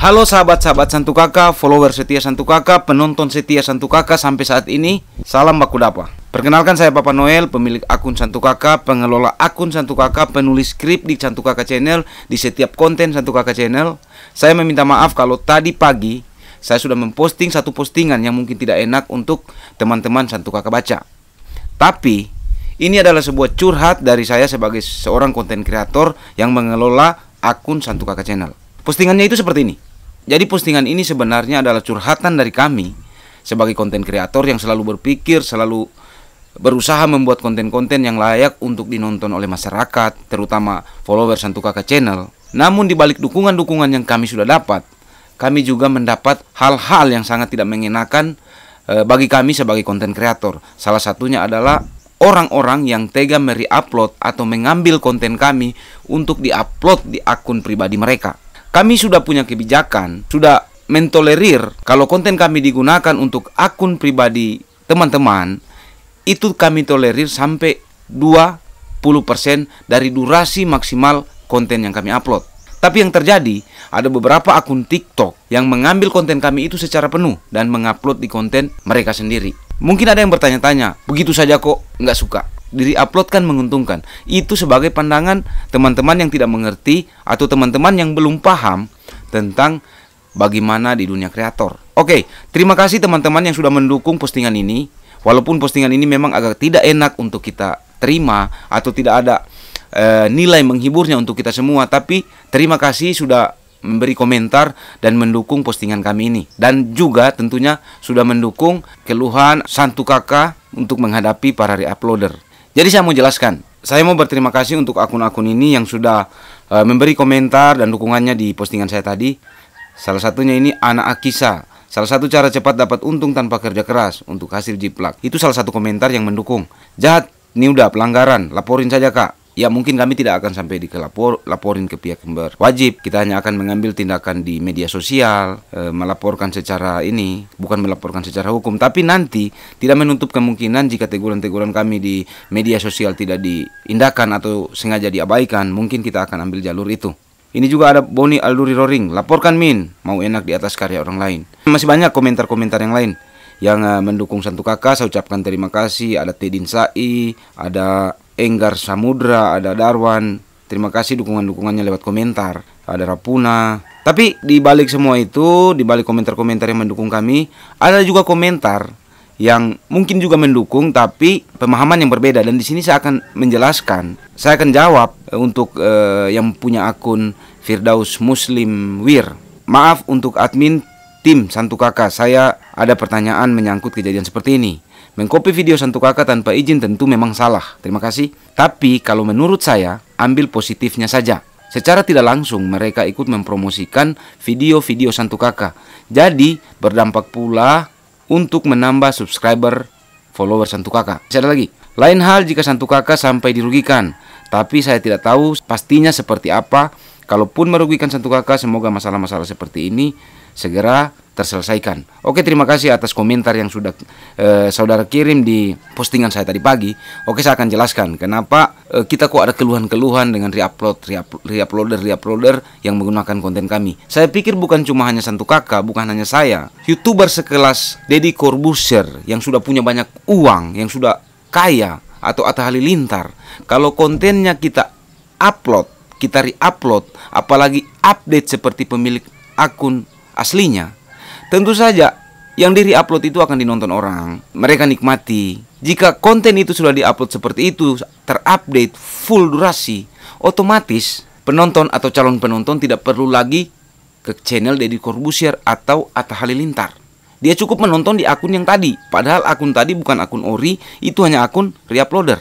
Halo sahabat-sahabat Santu Kakak, follower setia Santu Kakak, penonton setia Santu Kakak sampai saat ini. Salam baku dapa. Perkenalkan saya Papa Noel, pemilik akun Santu Kakak, pengelola akun Santu Kakak, penulis skrip di Santu Kakak Channel, di setiap konten Santu Kakak Channel. Saya meminta maaf kalau tadi pagi saya sudah memposting satu postingan yang mungkin tidak enak untuk teman-teman Santu Kakak baca. Tapi, ini adalah sebuah curhat dari saya sebagai seorang konten kreator yang mengelola akun Santu Kakak Channel. Postingannya itu seperti ini. Jadi postingan ini sebenarnya adalah curhatan dari kami sebagai konten kreator yang selalu berpikir, selalu berusaha membuat konten-konten yang layak untuk dinonton oleh masyarakat, terutama follower Santu Kakak Channel. Namun di balik dukungan-dukungan yang kami sudah dapat, kami juga mendapat hal-hal yang sangat tidak mengenakan eh, bagi kami sebagai konten kreator. Salah satunya adalah orang-orang yang tega meri-upload atau mengambil konten kami untuk di upload di akun pribadi mereka. Kami sudah punya kebijakan, sudah mentolerir kalau konten kami digunakan untuk akun pribadi teman-teman, itu kami tolerir sampai 20% dari durasi maksimal konten yang kami upload. Tapi yang terjadi, ada beberapa akun TikTok yang mengambil konten kami itu secara penuh dan mengupload di konten mereka sendiri. Mungkin ada yang bertanya-tanya, begitu saja kok nggak suka diri upload kan menguntungkan. Itu sebagai pandangan teman-teman yang tidak mengerti atau teman-teman yang belum paham tentang bagaimana di dunia kreator. Oke, terima kasih teman-teman yang sudah mendukung postingan ini. Walaupun postingan ini memang agak tidak enak untuk kita terima atau tidak ada e, nilai menghiburnya untuk kita semua, tapi terima kasih sudah memberi komentar dan mendukung postingan kami ini dan juga tentunya sudah mendukung keluhan Santu Kakak untuk menghadapi para reuploader. Jadi saya mau jelaskan. Saya mau berterima kasih untuk akun-akun ini yang sudah uh, memberi komentar dan dukungannya di postingan saya tadi. Salah satunya ini anak Akisa. Salah satu cara cepat dapat untung tanpa kerja keras untuk hasil jiplak. Itu salah satu komentar yang mendukung. Jahat, ini udah pelanggaran, laporin saja kak ya mungkin kami tidak akan sampai dikelapor laporin ke pihak yang berwajib. Kita hanya akan mengambil tindakan di media sosial, e, melaporkan secara ini, bukan melaporkan secara hukum, tapi nanti tidak menutup kemungkinan jika teguran-teguran kami di media sosial tidak diindahkan atau sengaja diabaikan, mungkin kita akan ambil jalur itu. Ini juga ada Boni Alduri Roring, laporkan Min, mau enak di atas karya orang lain. Masih banyak komentar-komentar yang lain yang eh, mendukung Santu Kakak, saya ucapkan terima kasih. Ada Tedin Sai, ada Enggar Samudra, ada Darwan. Terima kasih dukungan-dukungannya lewat komentar. Ada Rapuna. Tapi di balik semua itu, di balik komentar-komentar yang mendukung kami, ada juga komentar yang mungkin juga mendukung tapi pemahaman yang berbeda dan di sini saya akan menjelaskan. Saya akan jawab eh, untuk uh, yang punya akun Firdaus Muslim Wir. Maaf untuk admin tim Santu Kakak, saya ada pertanyaan menyangkut kejadian seperti ini. Mengkopi video Santu Kakak tanpa izin tentu memang salah. Terima kasih. Tapi kalau menurut saya, ambil positifnya saja. Secara tidak langsung mereka ikut mempromosikan video-video Santu Kakak. Jadi berdampak pula untuk menambah subscriber follower Santu Kakak. Ada lagi. Lain hal jika Santu Kakak sampai dirugikan. Tapi saya tidak tahu pastinya seperti apa. Kalaupun merugikan Santu Kakak, semoga masalah-masalah seperti ini segera terselesaikan. Oke, terima kasih atas komentar yang sudah eh, saudara kirim di postingan saya tadi pagi. Oke, saya akan jelaskan kenapa eh, kita kok ada keluhan-keluhan dengan reupload, reupload, reuploader, reuploader yang menggunakan konten kami. Saya pikir bukan cuma hanya satu kakak, bukan hanya saya. Youtuber sekelas Deddy Corbuzier yang sudah punya banyak uang, yang sudah kaya atau Atta Halilintar, kalau kontennya kita upload, kita reupload, apalagi update seperti pemilik akun aslinya. Tentu saja yang diri upload itu akan dinonton orang. Mereka nikmati. Jika konten itu sudah diupload seperti itu, terupdate full durasi, otomatis penonton atau calon penonton tidak perlu lagi ke channel Deddy Corbusier atau Atta Halilintar. Dia cukup menonton di akun yang tadi, padahal akun tadi bukan akun ori, itu hanya akun reuploader.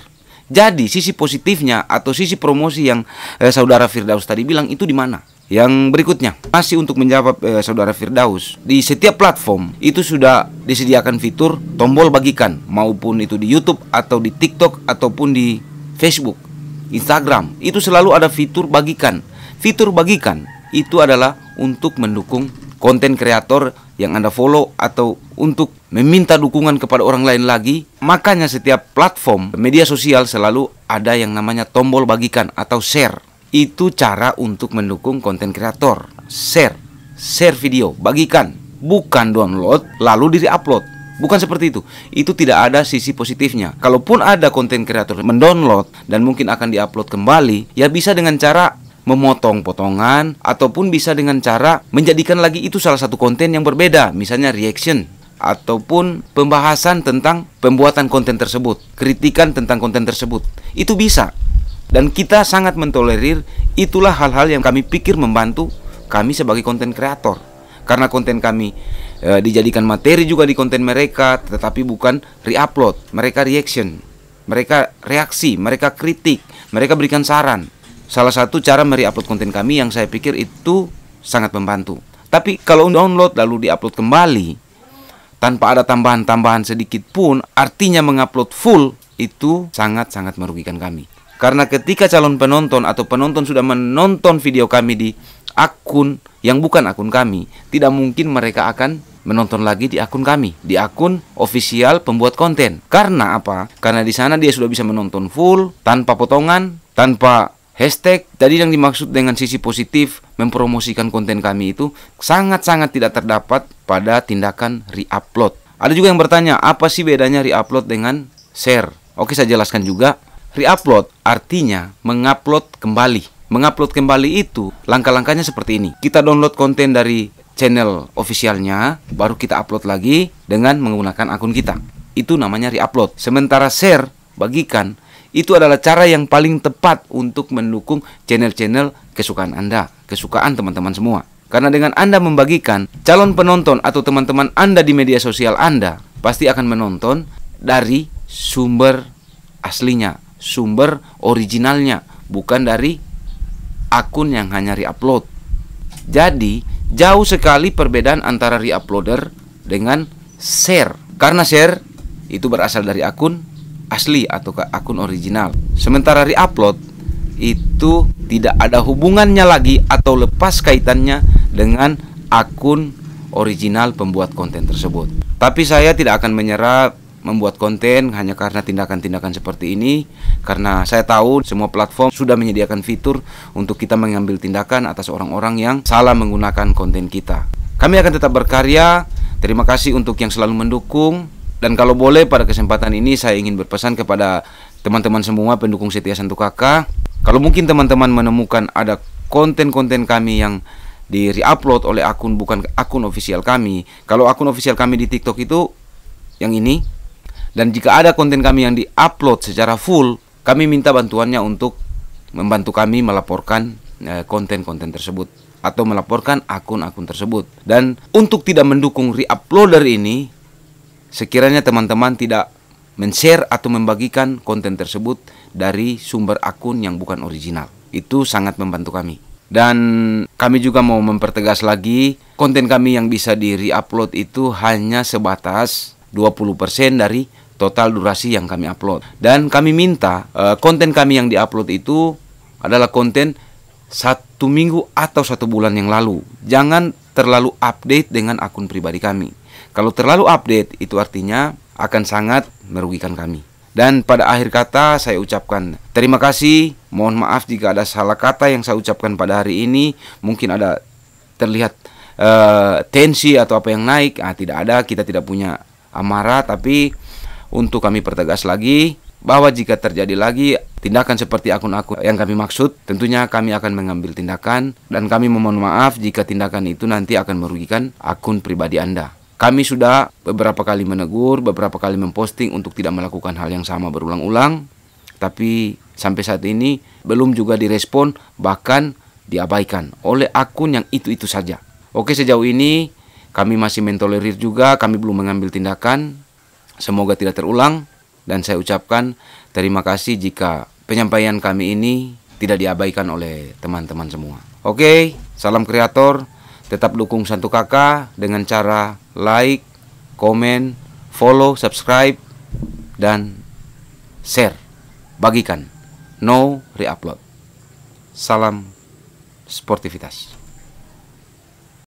Jadi sisi positifnya atau sisi promosi yang eh, saudara Firdaus tadi bilang itu di mana? Yang berikutnya, masih untuk menjawab eh, saudara Firdaus, di setiap platform itu sudah disediakan fitur tombol bagikan, maupun itu di YouTube atau di TikTok ataupun di Facebook, Instagram, itu selalu ada fitur bagikan. Fitur bagikan itu adalah untuk mendukung konten kreator yang Anda follow atau untuk meminta dukungan kepada orang lain lagi. Makanya setiap platform media sosial selalu ada yang namanya tombol bagikan atau share itu cara untuk mendukung konten kreator. Share, share video, bagikan, bukan download lalu di-upload. Bukan seperti itu. Itu tidak ada sisi positifnya. Kalaupun ada konten kreator mendownload dan mungkin akan diupload kembali, ya bisa dengan cara memotong potongan ataupun bisa dengan cara menjadikan lagi itu salah satu konten yang berbeda, misalnya reaction ataupun pembahasan tentang pembuatan konten tersebut, kritikan tentang konten tersebut. Itu bisa. Dan kita sangat mentolerir itulah hal-hal yang kami pikir membantu kami sebagai konten kreator. Karena konten kami e, dijadikan materi juga di konten mereka, tetapi bukan reupload. Mereka reaction, mereka reaksi, mereka kritik, mereka berikan saran. Salah satu cara mereupload konten kami yang saya pikir itu sangat membantu. Tapi kalau download lalu diupload kembali tanpa ada tambahan-tambahan sedikit pun, artinya mengupload full itu sangat-sangat merugikan kami. Karena ketika calon penonton atau penonton sudah menonton video kami di akun yang bukan akun kami, tidak mungkin mereka akan menonton lagi di akun kami, di akun official pembuat konten. Karena apa? Karena di sana dia sudah bisa menonton full tanpa potongan, tanpa hashtag. Jadi yang dimaksud dengan sisi positif mempromosikan konten kami itu sangat-sangat tidak terdapat pada tindakan re-upload. Ada juga yang bertanya, apa sih bedanya re-upload dengan share? Oke, saya jelaskan juga. Reupload artinya mengupload kembali. Mengupload kembali itu langkah-langkahnya seperti ini. Kita download konten dari channel officialnya, baru kita upload lagi dengan menggunakan akun kita. Itu namanya reupload. Sementara share, bagikan, itu adalah cara yang paling tepat untuk mendukung channel-channel kesukaan Anda, kesukaan teman-teman semua. Karena dengan Anda membagikan, calon penonton atau teman-teman Anda di media sosial Anda pasti akan menonton dari sumber aslinya, sumber originalnya, bukan dari akun yang hanya reupload. Jadi, jauh sekali perbedaan antara reuploader dengan share. Karena share itu berasal dari akun asli atau ke akun original. Sementara reupload itu tidak ada hubungannya lagi atau lepas kaitannya dengan akun original pembuat konten tersebut. Tapi saya tidak akan menyerap membuat konten hanya karena tindakan-tindakan seperti ini karena saya tahu semua platform sudah menyediakan fitur untuk kita mengambil tindakan atas orang-orang yang salah menggunakan konten kita. Kami akan tetap berkarya. Terima kasih untuk yang selalu mendukung dan kalau boleh pada kesempatan ini saya ingin berpesan kepada teman-teman semua pendukung setia Santu Kakak. Kalau mungkin teman-teman menemukan ada konten-konten kami yang di reupload oleh akun bukan akun ofisial kami. Kalau akun ofisial kami di TikTok itu yang ini dan jika ada konten kami yang diupload secara full, kami minta bantuannya untuk membantu kami melaporkan eh, konten-konten tersebut atau melaporkan akun-akun tersebut. Dan untuk tidak mendukung reuploader ini, sekiranya teman-teman tidak men-share atau membagikan konten tersebut dari sumber akun yang bukan original. Itu sangat membantu kami. Dan kami juga mau mempertegas lagi konten kami yang bisa di-reupload itu hanya sebatas 20% dari total durasi yang kami upload. Dan kami minta e, konten kami yang diupload itu adalah konten satu minggu atau satu bulan yang lalu. Jangan terlalu update dengan akun pribadi kami. Kalau terlalu update itu artinya akan sangat merugikan kami. Dan pada akhir kata saya ucapkan terima kasih. Mohon maaf jika ada salah kata yang saya ucapkan pada hari ini. Mungkin ada terlihat uh, tensi atau apa yang naik. Ah tidak ada, kita tidak punya amarah tapi untuk kami pertegas lagi bahwa jika terjadi lagi tindakan seperti akun-akun yang kami maksud, tentunya kami akan mengambil tindakan dan kami memohon maaf jika tindakan itu nanti akan merugikan akun pribadi Anda. Kami sudah beberapa kali menegur, beberapa kali memposting untuk tidak melakukan hal yang sama berulang-ulang, tapi sampai saat ini belum juga direspon bahkan diabaikan oleh akun yang itu-itu saja. Oke, sejauh ini kami masih mentolerir juga, kami belum mengambil tindakan. Semoga tidak terulang dan saya ucapkan terima kasih jika penyampaian kami ini tidak diabaikan oleh teman-teman semua. Oke, salam kreator. Tetap dukung Santu Kakak dengan cara like, komen, follow, subscribe dan share. Bagikan. No reupload. Salam sportivitas.